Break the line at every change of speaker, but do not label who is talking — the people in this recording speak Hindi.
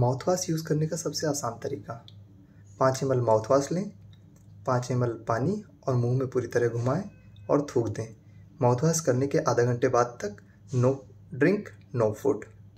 माउथ वाश यूज़ करने का सबसे आसान तरीका पाँच एम माउथ वाश लें पाँच एम पानी और मुंह में पूरी तरह घुमाएं और थूक दें माउथ वाश करने के आधा घंटे बाद तक नो ड्रिंक नो फूड